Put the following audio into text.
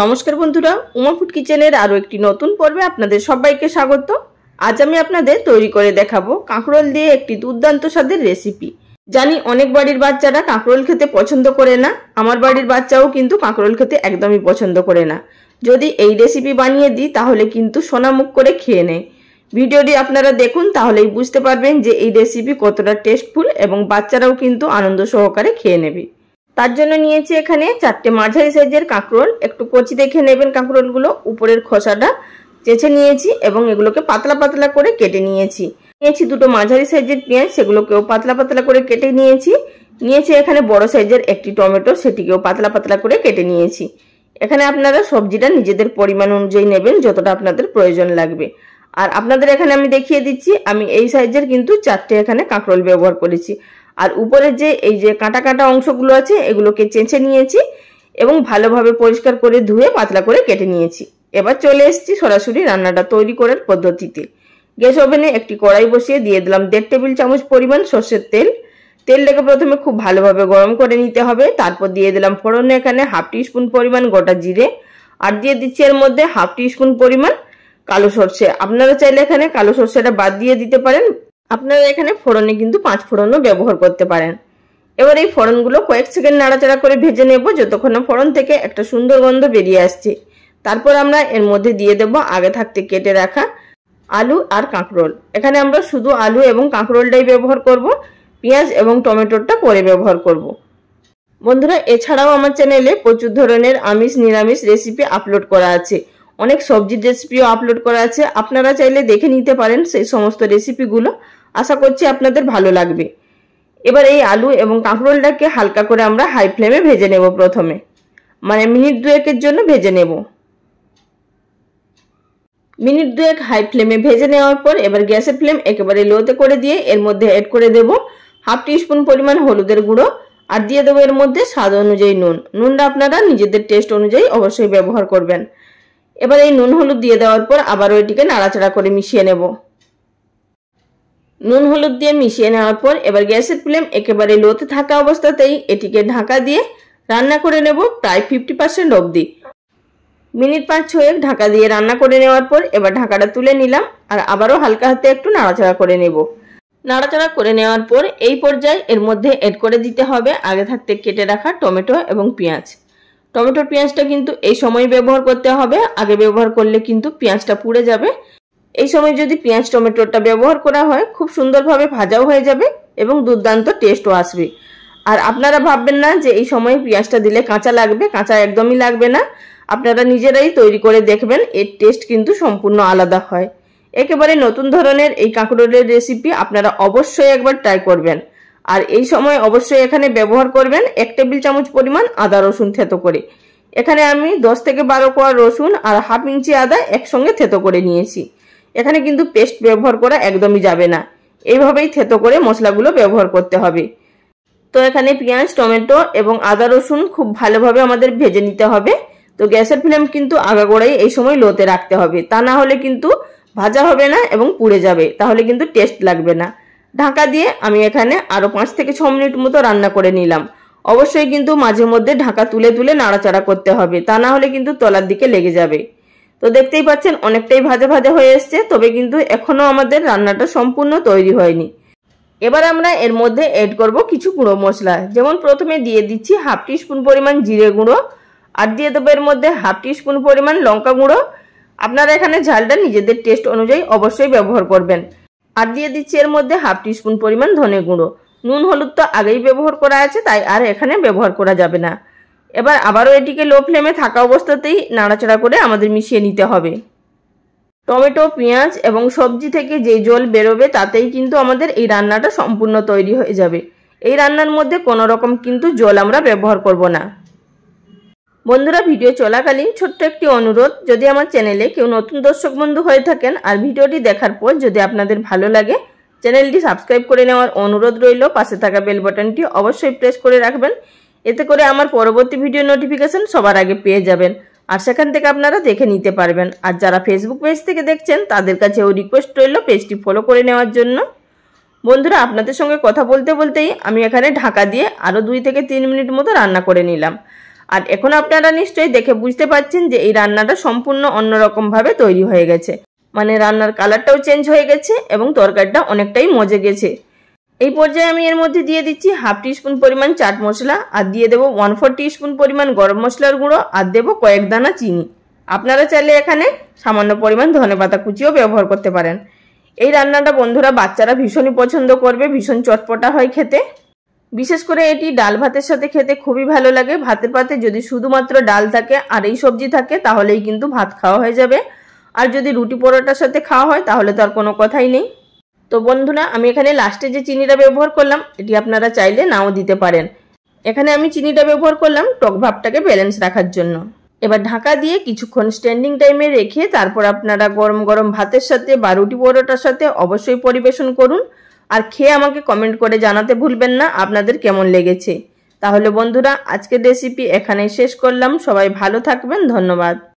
নমস্কার বন্ধুরা উমা ফুড কিচেনের আরও একটি নতুন পর্বে আপনাদের সবাইকে স্বাগত আজ আমি আপনাদের তৈরি করে দেখাবো কাঁকরোল দিয়ে একটি দুর্দান্ত স্বাদের রেসিপি জানি অনেক বাড়ির বাচ্চারা কাঁকরোল খেতে পছন্দ করে না আমার বাড়ির বাচ্চাও কিন্তু কাঁকরোল খেতে একদমই পছন্দ করে না যদি এই রেসিপি বানিয়ে দিই তাহলে কিন্তু সোনামুখ করে খেয়ে নেয় ভিডিওটি আপনারা দেখুন তাহলেই বুঝতে পারবেন যে এই রেসিপি কতটা টেস্টফুল এবং বাচ্চারাও কিন্তু আনন্দ সহকারে খেয়ে নেবে তার জন্য নিয়েছি এখানে চারটে মাঝারি সাইজের কাঁকরোল একটু কচি দেখে নেবেন কাঁকরোলগুলো উপরের খোসাটা চেঁচে নিয়েছি এবং এগুলোকে পাতলা পাতলা করে কেটে নিয়েছি নিয়েছি দুটো মাঝারি সাইজের পেঁয়াজ সেগুলোকেও পাতলা পাতলা করে কেটে নিয়েছি নিয়েছি এখানে বড় সাইজের একটি টমেটো সেটিকেও পাতলা পাতলা করে কেটে নিয়েছি এখানে আপনারা সবজিটা নিজেদের পরিমাণ অনুযায়ী নেবেন যতটা আপনাদের প্রয়োজন লাগবে আর আপনাদের এখানে আমি দেখিয়ে দিচ্ছি আমি এই সাইজের কিন্তু চারটে এখানে কাঁকরোল ব্যবহার করেছি আর উপরের যে এই যে কাঁটা কাঁটা অংশগুলো আছে এগুলোকে চেঁচে নিয়েছি এবং ভালোভাবে পরিষ্কার করে ধুয়ে পাতলা করে কেটে নিয়েছি এবার চলে এসেছি সরাসরি রান্নাটা তৈরি করার পদ্ধতিতে গ্যাস ওভেনে একটি কড়াই বসিয়ে দিয়ে দিলাম দেড় টেবিল চামচ পরিমাণ সর্ষের তেল তেলটাকে প্রথমে খুব ভালোভাবে গরম করে নিতে হবে তারপর দিয়ে দিলাম ফোড়নে এখানে হাফ স্পুন পরিমাণ গোটা জিরে আর দিয়ে দিচ্ছি এর মধ্যে হাফ স্পুন পরিমাণ কালো সর্ষে আপনারা চাইলে এখানে কালো সর্ষেটা বাদ দিয়ে দিতে পারেন আপনারা এখানে ফোড়নে কিন্তু পাঁচ ফোড়নও ব্যবহার করতে পারেন এবার এই ফোড়নগুলো কয়েক সেকেন্ড নাড়াচাড়া করে ভেজে নেব যতক্ষণ না ফোড়ন থেকে একটা সুন্দর গন্ধ বেরিয়ে আসছে তারপর আমরা এর মধ্যে দিয়ে দেব আগে থাকতে কেটে রাখা আলু আর কাঁকরোল এখানে আমরা শুধু আলু এবং কাঁকরোলটাই ব্যবহার করব পেঁয়াজ এবং টমেটোটা পরে ব্যবহার করব। বন্ধুরা এছাড়াও আমার চ্যানেলে প্রচুর ধরনের আমিষ নিরামিষ রেসিপি আপলোড করা আছে অনেক সবজির রেসিপিও আপলোড করা আছে আপনারা চাইলে দেখে নিতে পারেন সেই সমস্ত রেসিপিগুলো আশা করছি আপনাদের ভালো লাগবে এবার এই আলু এবং কাঁকরোলটাকে হালকা করে আমরা হাই ফ্লেমে ভেজে নেব প্রথমে মানে মিনিট দুয়েকের জন্য ভেজে নেব মিনিট দুয়েক হাই ফ্লেমে ভেজে নেওয়ার পর এবার গ্যাসের ফ্লেম একেবারে লোতে করে দিয়ে এর মধ্যে অ্যাড করে দেব হাফ টিস্পুন পরিমাণ হলুদের গুঁড়ো আর দিয়ে দেবো এর মধ্যে স্বাদ অনুযায়ী নুন নুনটা আপনারা নিজেদের টেস্ট অনুযায়ী অবশ্যই ব্যবহার করবেন এবার এই নুন হলুদ দিয়ে দেওয়ার পর আবারও এটিকে নাড়াচাড়া করে মিশিয়ে নেবো নুন হলুদ দিয়ে মিশিয়ে নেওয়ার পর এবার গ্যাসের ফ্লেম একেবারে লোতে থাকা অবস্থাতেই এটিকে ঢাকা দিয়ে রান্না করে নেব প্রায় ফিফটি পার্সেন্ট অবধি মিনিট পাঁচ ছয়েক ঢাকা দিয়ে রান্না করে নেওয়ার পর এবার ঢাকাটা তুলে নিলাম আর আবারও হালকা হাতে একটু নাড়াচাড়া করে নেব নাড়াচাড়া করে নেওয়ার পর এই পর্যায়ে এর মধ্যে এড করে দিতে হবে আগে থাকতে কেটে রাখা টমেটো এবং পেঁয়াজ টমেটোর পেঁয়াজটা কিন্তু এই সময় ব্যবহার করতে হবে আগে ব্যবহার করলে কিন্তু পেঁয়াজটা পুড়ে যাবে এই সময় যদি পেঁয়াজ টমেটোটা ব্যবহার করা হয় খুব সুন্দরভাবে ভাজাও হয়ে যাবে এবং দুর্দান্ত টেস্টও আসবে আর আপনারা ভাববেন না যে এই সময় পেঁয়াজটা দিলে কাঁচা লাগবে কাঁচা একদমই লাগবে না আপনারা নিজেরাই তৈরি করে দেখবেন এর টেস্ট কিন্তু সম্পূর্ণ আলাদা হয় একেবারে নতুন ধরনের এই কাঁকড়ের রেসিপি আপনারা অবশ্যই একবার ট্রাই করবেন আর এই সময় অবশ্যই এখানে ব্যবহার করবেন এক টেবিল চামচ পরিমাণ আদা রসুন থেতো করে এখানে আমি দশ থেকে বারো কোয়া রসুন আর হাফ ইঞ্চি আদা একসঙ্গে থেতো করে নিয়েছি এখানে কিন্তু পেস্ট ব্যবহার করা একদমই যাবে না এইভাবেই থেতো করে মশলাগুলো ব্যবহার করতে হবে তো এখানে পেঁয়াজ টমেটো এবং আদা রসুন খুব ভালোভাবে আমাদের ভেজে নিতে হবে তো গ্যাসের ফ্লেম কিন্তু আগাগোড়াই এই সময় লোতে রাখতে হবে তা না হলে কিন্তু ভাজা হবে না এবং পুড়ে যাবে তাহলে কিন্তু টেস্ট লাগবে না ঢাকা দিয়ে আমি এখানে আরও পাঁচ থেকে ছ মিনিট মতো রান্না করে নিলাম অবশ্যই কিন্তু মাঝে মধ্যে ঢাকা তুলে তুলে নাড়াচাড়া করতে হবে তা না হলে কিন্তু তলার দিকে লেগে যাবে তো দেখতেই পাচ্ছেন অনেকটাই ভাজা ভাজা হয়ে এসছে তবে কিন্তু এখনও আমাদের রান্নাটা সম্পূর্ণ তৈরি হয়নি এবার আমরা এর মধ্যে এড করব কিছু গুঁড়ো মশলা যেমন প্রথমে দিয়ে দিচ্ছি হাফ স্পুন পরিমাণ জিরে গুঁড়ো আর দিয়ে দেবো এর মধ্যে হাফ স্পুন পরিমাণ লঙ্কা গুঁড়ো আপনারা এখানে ঝালটা নিজেদের টেস্ট অনুযায়ী অবশ্যই ব্যবহার করবেন আর দিয়ে দিচ্ছি এর মধ্যে হাফ স্পুন পরিমাণ ধনে গুঁড়ো নুন হলুদ তো আগেই ব্যবহার করা আছে তাই আর এখানে ব্যবহার করা যাবে না এবার আবারও এটিকে লো ফ্লেমে থাকা অবস্থাতেই নাড়াচাড়া করে আমাদের মিশিয়ে নিতে হবে টমেটো পেঁয়াজ এবং সবজি থেকে যে জল বেরোবে তাতেই কিন্তু আমাদের এই রান্নাটা সম্পূর্ণ তৈরি হয়ে যাবে এই রান্নার মধ্যে কোনো রকম কিন্তু জল আমরা ব্যবহার করব না বন্ধুরা ভিডিও চলাকালীন ছোট্ট একটি অনুরোধ যদি আমার চ্যানেলে কেউ নতুন দর্শক বন্ধু হয়ে থাকেন আর ভিডিওটি দেখার পর যদি আপনাদের ভালো লাগে চ্যানেলটি সাবস্ক্রাইব করে নেওয়ার অনুরোধ রইল পাশে থাকা বেল বাটনটি অবশ্যই প্রেস করে রাখবেন এতে করে আমার পরবর্তী ভিডিও নোটিফিকেশন সবার আগে পেয়ে যাবেন আর সেখান থেকে আপনারা দেখে নিতে পারবেন আর যারা ফেসবুক পেজ থেকে দেখছেন তাদের কাছেও রিকোয়েস্ট রইল পেজটি ফলো করে নেওয়ার জন্য বন্ধুরা আপনাদের সঙ্গে কথা বলতে বলতেই আমি এখানে ঢাকা দিয়ে আরও দুই থেকে তিন মিনিট মতো রান্না করে নিলাম আর এখন আপনারা নিশ্চয়ই দেখে বুঝতে পাচ্ছেন যে এই রান্নাটা সম্পূর্ণ অন্যরকমভাবে তৈরি হয়ে গেছে মানে রান্নার কালারটাও চেঞ্জ হয়ে গেছে এবং তরকারিটা অনেকটাই মজে গেছে এই পর্যায়ে আমি এর মধ্যে দিয়ে দিচ্ছি হাফ স্পুন পরিমাণ চাট মশলা আর দিয়ে দেবো ওয়ান ফোর স্পুন পরিমাণ গরম মশলার গুঁড়ো আর দেবো কয়েক দানা চিনি আপনারা চাইলে এখানে সামান্য পরিমাণ ধনেপাতা কুচিও ব্যবহার করতে পারেন এই রান্নাটা বন্ধুরা বাচ্চারা ভীষণই পছন্দ করবে ভীষণ চটপটা হয় খেতে বিশেষ করে এটি ডাল ভাতের সাথে খেতে খুবই ভালো লাগে ভাতের পাতে যদি শুধুমাত্র ডাল থাকে আর এই সবজি থাকে তাহলেই কিন্তু ভাত খাওয়া হয়ে যাবে আর যদি রুটি পরোটার সাথে খাওয়া হয় তাহলে তো আর কোনো কথাই নেই তো বন্ধুরা আমি এখানে লাস্টে যে চিনিটা ব্যবহার করলাম এটি আপনারা চাইলে নাও দিতে পারেন এখানে আমি চিনিটা ব্যবহার করলাম টক ভাবটাকে ব্যালেন্স রাখার জন্য এবার ঢাকা দিয়ে কিছুক্ষণ স্ট্যান্ডিং টাইমে রেখে তারপর আপনারা গরম গরম ভাতের সাথে বা রুটি পরোটার সাথে অবশ্যই পরিবেশন করুন আর খেয়ে আমাকে কমেন্ট করে জানাতে ভুলবেন না আপনাদের কেমন লেগেছে তাহলে বন্ধুরা আজকের রেসিপি এখানেই শেষ করলাম সবাই ভালো থাকবেন ধন্যবাদ